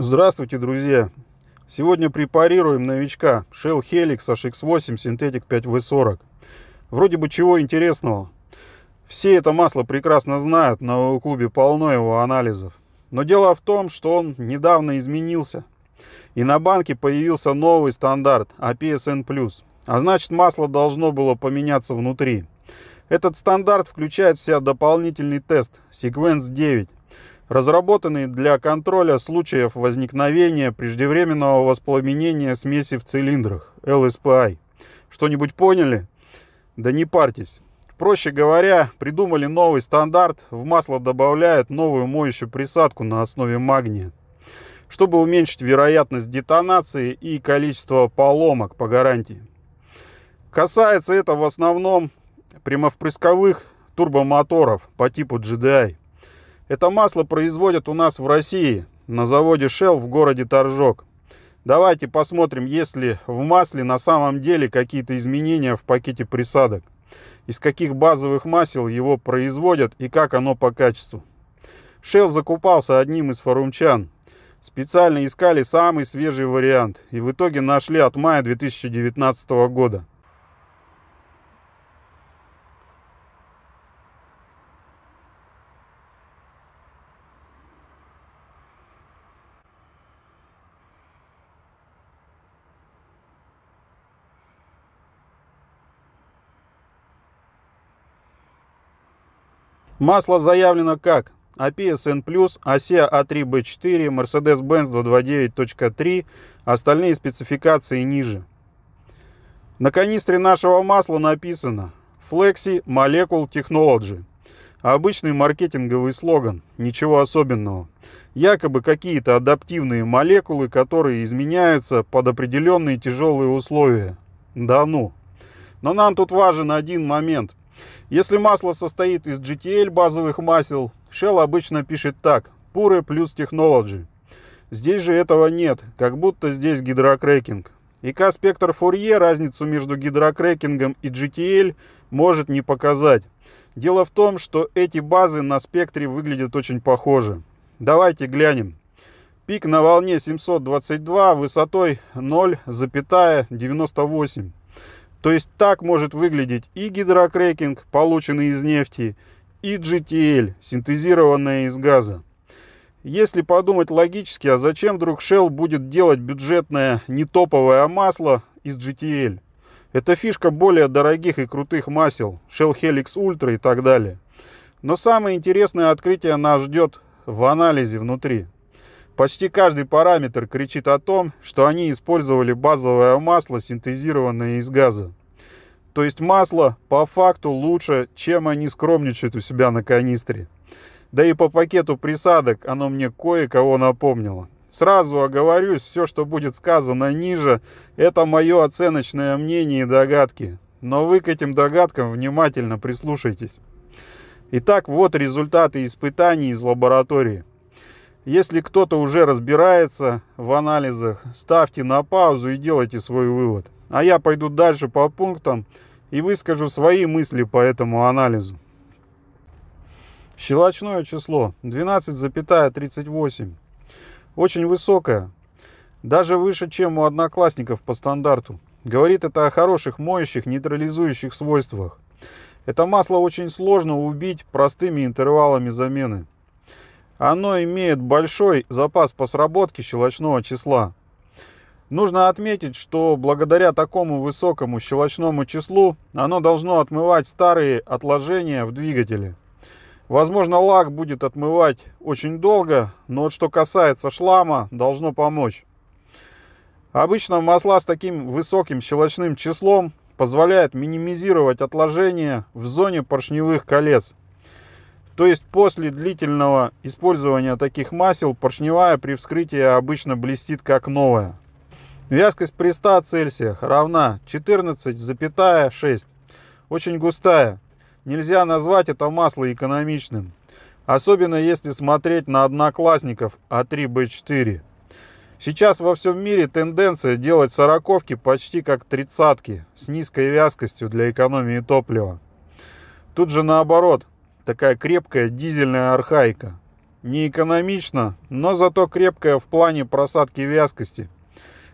Здравствуйте, друзья! Сегодня препарируем новичка Shell Helix HX8 Synthetic 5V40. Вроде бы чего интересного. Все это масло прекрасно знают, на клубе полно его анализов. Но дело в том, что он недавно изменился. И на банке появился новый стандарт APSN+. А, а значит масло должно было поменяться внутри. Этот стандарт включает в себя дополнительный тест Sequence 9 разработанный для контроля случаев возникновения преждевременного воспламенения смеси в цилиндрах, LSPI. Что-нибудь поняли? Да не парьтесь. Проще говоря, придумали новый стандарт, в масло добавляют новую моющую присадку на основе магния, чтобы уменьшить вероятность детонации и количество поломок по гарантии. Касается это в основном прямовпрысковых турбомоторов по типу GDI – это масло производят у нас в России на заводе Shell в городе Торжок. Давайте посмотрим, есть ли в масле на самом деле какие-то изменения в пакете присадок. Из каких базовых масел его производят и как оно по качеству. Shell закупался одним из форумчан. Специально искали самый свежий вариант и в итоге нашли от мая 2019 года. Масло заявлено как APS-N+, ASEA A3B4, Mercedes-Benz 229.3, остальные спецификации ниже. На канистре нашего масла написано Flexi Molecule Technology. Обычный маркетинговый слоган, ничего особенного. Якобы какие-то адаптивные молекулы, которые изменяются под определенные тяжелые условия. Да ну. Но нам тут важен один момент. Если масло состоит из GTL базовых масел, Shell обычно пишет так «Pure плюс Technology». Здесь же этого нет, как будто здесь гидрокрекинг. ИК «Спектр Фурье» разницу между гидрокрекингом и GTL может не показать. Дело в том, что эти базы на спектре выглядят очень похожи. Давайте глянем. Пик на волне 722 высотой 0,98. То есть так может выглядеть и гидрокрекинг, полученный из нефти, и GTL, синтезированная из газа. Если подумать логически, а зачем вдруг Shell будет делать бюджетное нетоповое а масло из GTL? Это фишка более дорогих и крутых масел, Shell Helix Ultra и так далее. Но самое интересное открытие нас ждет в анализе внутри. Почти каждый параметр кричит о том, что они использовали базовое масло, синтезированное из газа. То есть масло по факту лучше, чем они скромничают у себя на канистре. Да и по пакету присадок оно мне кое-кого напомнило. Сразу оговорюсь, все, что будет сказано ниже, это мое оценочное мнение и догадки. Но вы к этим догадкам внимательно прислушайтесь. Итак, вот результаты испытаний из лаборатории. Если кто-то уже разбирается в анализах, ставьте на паузу и делайте свой вывод. А я пойду дальше по пунктам и выскажу свои мысли по этому анализу. Щелочное число 12,38. Очень высокое, даже выше, чем у одноклассников по стандарту. Говорит это о хороших моющих, нейтрализующих свойствах. Это масло очень сложно убить простыми интервалами замены оно имеет большой запас по сработке щелочного числа. Нужно отметить, что благодаря такому высокому щелочному числу оно должно отмывать старые отложения в двигателе. Возможно, лак будет отмывать очень долго, но вот что касается шлама, должно помочь. Обычно масла с таким высоким щелочным числом позволяет минимизировать отложения в зоне поршневых колец. То есть после длительного использования таких масел поршневая при вскрытии обычно блестит как новая. Вязкость при 100 Цельсиях равна 14,6. Очень густая. Нельзя назвать это масло экономичным. Особенно если смотреть на одноклассников А3Б4. Сейчас во всем мире тенденция делать сороковки почти как тридцатки с низкой вязкостью для экономии топлива. Тут же наоборот, Такая крепкая дизельная архаика. Не экономично, но зато крепкая в плане просадки вязкости.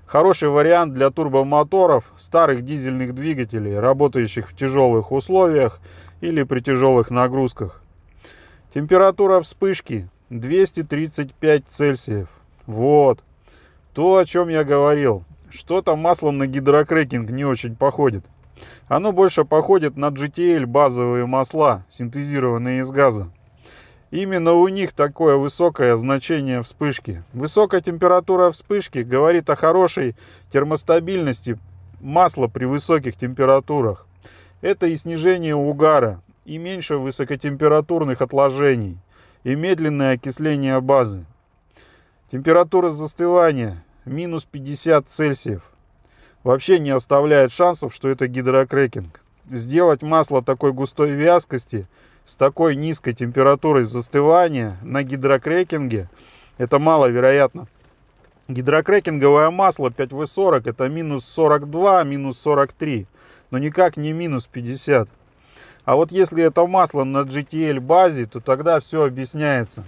Хороший вариант для турбомоторов, старых дизельных двигателей, работающих в тяжелых условиях или при тяжелых нагрузках. Температура вспышки 235 Цельсиев. Вот. То, о чем я говорил. Что-то масло на гидрокрекинг не очень походит. Оно больше походит на GTL базовые масла, синтезированные из газа. Именно у них такое высокое значение вспышки. Высокая температура вспышки говорит о хорошей термостабильности масла при высоких температурах. Это и снижение угара, и меньше высокотемпературных отложений, и медленное окисление базы. Температура застывания минус 50 Цельсиев вообще не оставляет шансов, что это гидрокрекинг. Сделать масло такой густой вязкости с такой низкой температурой застывания на гидрокрекинге это маловероятно. Гидрокрекинговое масло 5В40 это минус 42, минус 43, но никак не минус 50. А вот если это масло на GTL базе, то тогда все объясняется.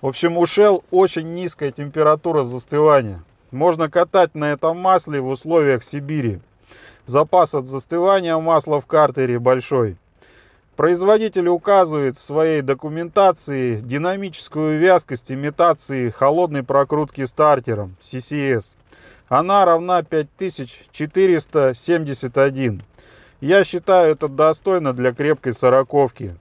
В общем, у Shell очень низкая температура застывания. Можно катать на этом масле в условиях Сибири. Запас от застывания масла в картере большой. Производитель указывает в своей документации динамическую вязкость имитации холодной прокрутки стартером CCS. Она равна 5471. Я считаю это достойно для крепкой сороковки.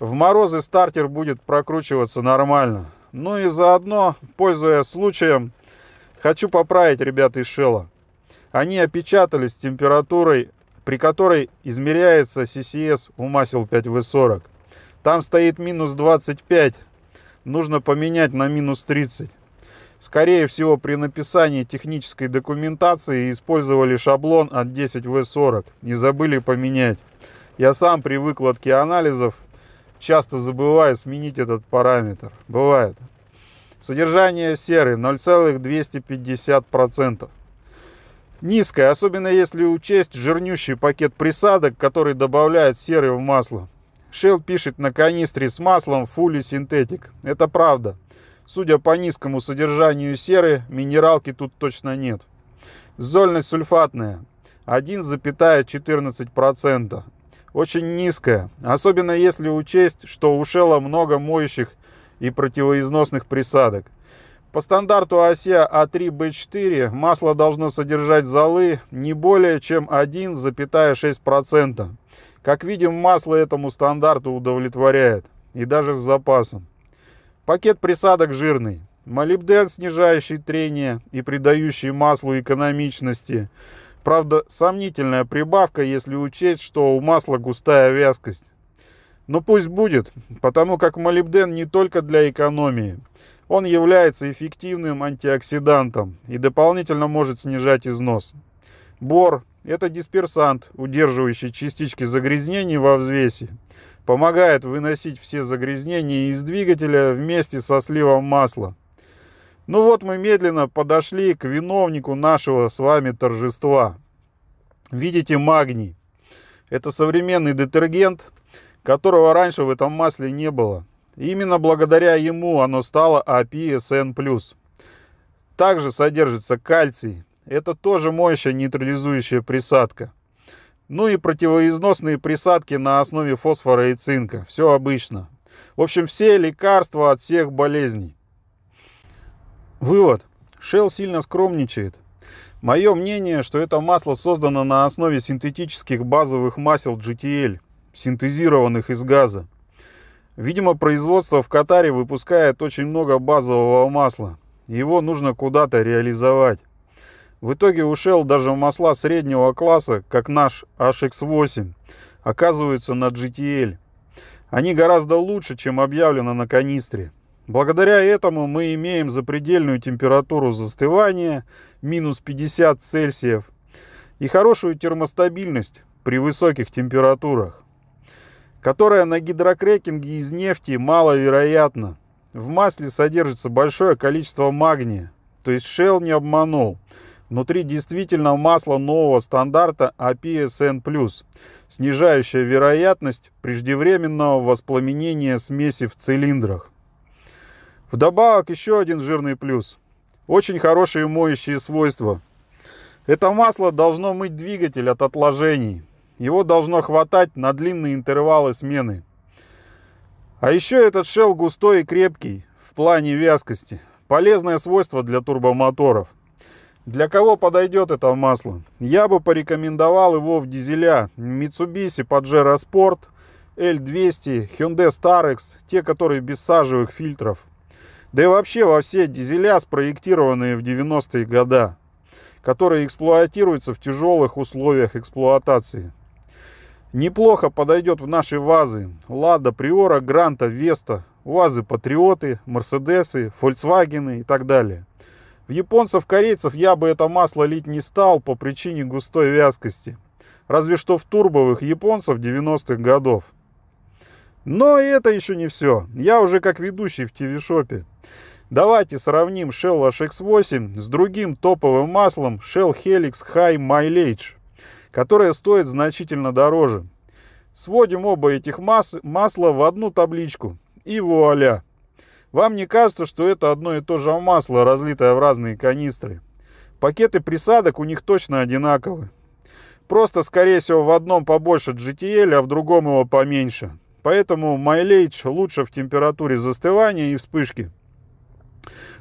В морозы стартер будет прокручиваться нормально. Ну и заодно, пользуясь случаем, Хочу поправить ребята из Шелла. Они опечатались с температурой, при которой измеряется CCS у масел 5V40. Там стоит минус 25, нужно поменять на минус 30. Скорее всего, при написании технической документации использовали шаблон от 10V40 не забыли поменять. Я сам при выкладке анализов часто забываю сменить этот параметр. Бывает. Содержание серы 0,250%. Низкое, особенно если учесть жирнющий пакет присадок, который добавляет серы в масло. Shell пишет на канистре с маслом Fully Synthetic. Это правда. Судя по низкому содержанию серы, минералки тут точно нет. Зольность сульфатная 1,14%. Очень низкая, особенно если учесть, что у Шелла много моющих и противоизносных присадок. По стандарту ОСЕ а А3Б4 масло должно содержать золы не более чем 1,6%. Как видим, масло этому стандарту удовлетворяет, и даже с запасом. Пакет присадок жирный. Молибден, снижающий трение и придающий маслу экономичности. Правда, сомнительная прибавка, если учесть, что у масла густая вязкость. Но ну, пусть будет, потому как молибден не только для экономии. Он является эффективным антиоксидантом и дополнительно может снижать износ. Бор – это дисперсант, удерживающий частички загрязнений во взвесе. Помогает выносить все загрязнения из двигателя вместе со сливом масла. Ну вот мы медленно подошли к виновнику нашего с вами торжества. Видите магний. Это современный детергент – которого раньше в этом масле не было. Именно благодаря ему оно стало APSN+. А Также содержится кальций. Это тоже моющая нейтрализующая присадка. Ну и противоизносные присадки на основе фосфора и цинка. Все обычно. В общем, все лекарства от всех болезней. Вывод. Shell сильно скромничает. Мое мнение, что это масло создано на основе синтетических базовых масел GTL – синтезированных из газа. Видимо, производство в Катаре выпускает очень много базового масла. Его нужно куда-то реализовать. В итоге у Shell даже масла среднего класса, как наш HX8, оказываются на GTL. Они гораздо лучше, чем объявлено на канистре. Благодаря этому мы имеем запредельную температуру застывания, минус 50 Цельсиев, и хорошую термостабильность при высоких температурах которая на гидрокрекинге из нефти маловероятна. В масле содержится большое количество магния, то есть Shell не обманул. Внутри действительно масло нового стандарта APSN+, а снижающее вероятность преждевременного воспламенения смеси в цилиндрах. Вдобавок еще один жирный плюс. Очень хорошие моющие свойства. Это масло должно мыть двигатель от отложений. Его должно хватать на длинные интервалы смены. А еще этот шел густой и крепкий в плане вязкости. Полезное свойство для турбомоторов. Для кого подойдет это масло? Я бы порекомендовал его в дизеля Mitsubishi Pajero Sport, L200, Hyundai Starex, те, которые без сажевых фильтров. Да и вообще во все дизеля, спроектированные в 90-е годы, которые эксплуатируются в тяжелых условиях эксплуатации. Неплохо подойдет в наши ВАЗы. Лада, Приора, Гранта, Веста, УАЗы Патриоты, Мерседесы, Фольксвагены и так далее. В японцев-корейцев я бы это масло лить не стал по причине густой вязкости. Разве что в турбовых японцев 90-х годов. Но это еще не все. Я уже как ведущий в ТВ-шопе. Давайте сравним Shell HX8 с другим топовым маслом Shell Helix High Mileage которая стоит значительно дороже. Сводим оба этих мас масла в одну табличку и вуаля! Вам не кажется, что это одно и то же масло, разлитое в разные канистры? Пакеты присадок у них точно одинаковы. Просто, скорее всего, в одном побольше GTL, а в другом его поменьше. Поэтому майлейдж лучше в температуре застывания и вспышки.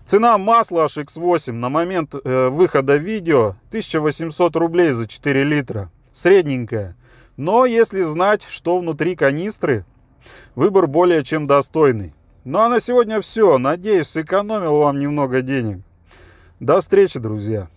Цена масла HX8 на момент э, выхода видео 1800 рублей за 4 литра. Средненькая. Но если знать, что внутри канистры, выбор более чем достойный. Ну а на сегодня все. Надеюсь, сэкономил вам немного денег. До встречи, друзья.